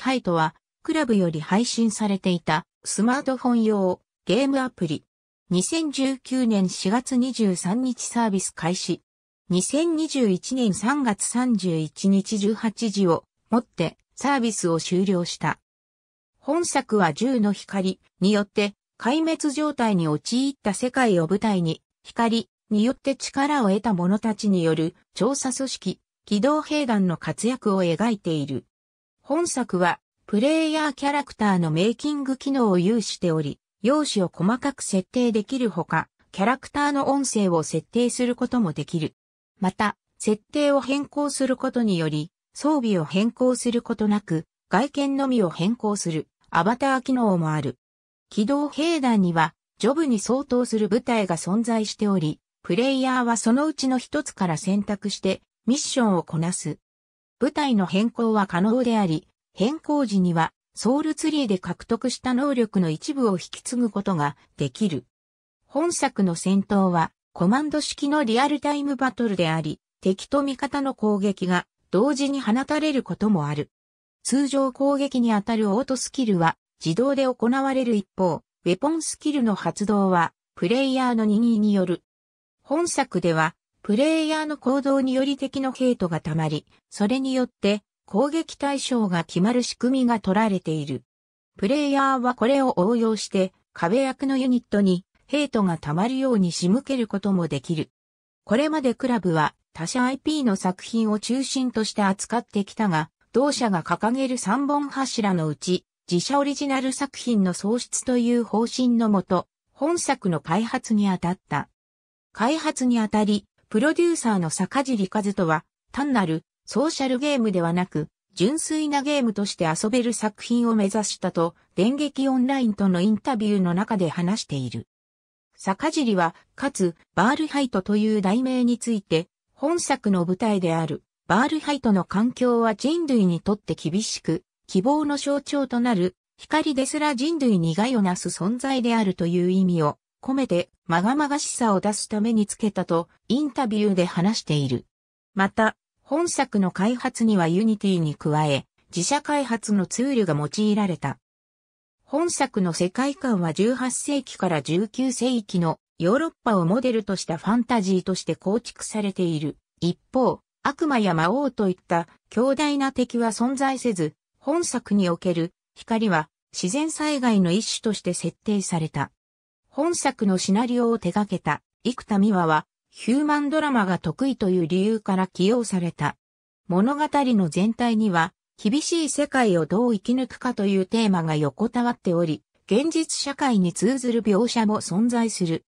ハイトは、クラブより配信されていたスマートフォン用ゲームアプリ。2019年4月23日サービス開始。2021年3月31日18時をもってサービスを終了した。本作は銃の光によって壊滅状態に陥った世界を舞台に光によって力を得た者たちによる調査組織機動兵団の活躍を描いている。本作は、プレイヤーキャラクターのメイキング機能を有しており、容姿を細かく設定できるほか、キャラクターの音声を設定することもできる。また、設定を変更することにより、装備を変更することなく、外見のみを変更するアバター機能もある。機動兵団には、ジョブに相当する部隊が存在しており、プレイヤーはそのうちの一つから選択してミッションをこなす部隊の変更は可能であり、変更時にはソウルツリーで獲得した能力の一部を引き継ぐことができる。本作の戦闘はコマンド式のリアルタイムバトルであり、敵と味方の攻撃が同時に放たれることもある。通常攻撃にあたるオートスキルは自動で行われる一方、ウェポンスキルの発動はプレイヤーの任意による。本作ではプレイヤーの行動により敵のヘイトが溜まり、それによって攻撃対象が決まる仕組みが取られている。プレイヤーはこれを応用して壁役のユニットにヘイトが溜まるように仕向けることもできる。これまでクラブは他社 IP の作品を中心として扱ってきたが、同社が掲げる3本柱のうち、自社オリジナル作品の創出という方針のもと、本作の開発にあたった。開発にあたり、プロデューサーの坂尻和人は、単なるソーシャルゲームではなく、純粋なゲームとして遊べる作品を目指したと、電撃オンラインとのインタビューの中で話している。坂尻は、かつ、バールハイトという題名について、本作の舞台である、バールハイトの環境は人類にとって厳しく、希望の象徴となる、光ですら人類に害をなす存在であるという意味を込めて、まがまがしさを出すためにつけたと、インタビューで話している。また、本作の開発にはユニティに加え、自社開発のツールが用いられた。本作の世界観は18世紀から19世紀のヨーロッパをモデルとしたファンタジーとして構築されている。一方、悪魔や魔王といった強大な敵は存在せず、本作における光は自然災害の一種として設定された。本作のシナリオを手掛けた幾田美和はヒューマンドラマが得意という理由から起用された。物語の全体には厳しい世界をどう生き抜くかというテーマが横たわっており、現実社会に通ずる描写も存在する。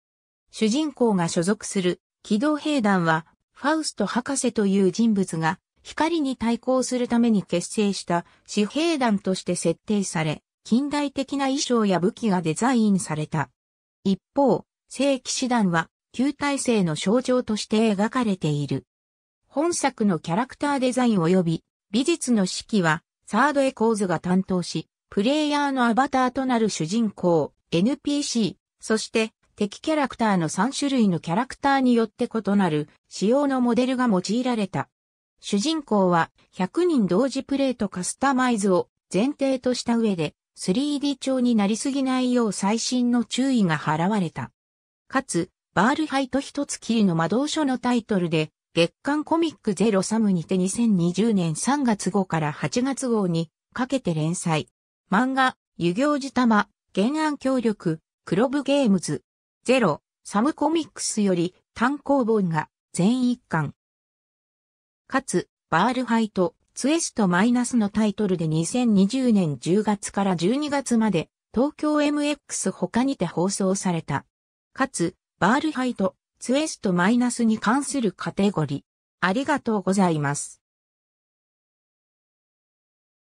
主人公が所属する機動兵団はファウスト博士という人物が光に対抗するために結成した私兵団として設定され、近代的な衣装や武器がデザインされた。一方、聖騎士団は旧体制の象徴として描かれている。本作のキャラクターデザイン及び美術の指揮はサードエコーズが担当し、プレイヤーのアバターとなる主人公、NPC、そして敵キャラクターの3種類のキャラクターによって異なる仕様のモデルが用いられた。主人公は100人同時プレイとカスタマイズを前提とした上で 3D 調になりすぎないよう最新の注意が払われた。かつ、バールハイト一つきりの魔導書のタイトルで、月刊コミックゼロサムにて2020年3月号から8月号にかけて連載。漫画、遊行寺玉、原案協力、クロブゲームズ、ゼロ、サムコミックスより単行本が全一巻。かつ、バールハイト、ツエストマイナスのタイトルで2020年10月から12月まで東京 MX 他にて放送された。かつ、バールハイト、ツエストマイナスに関するカテゴリー。ありがとうございます。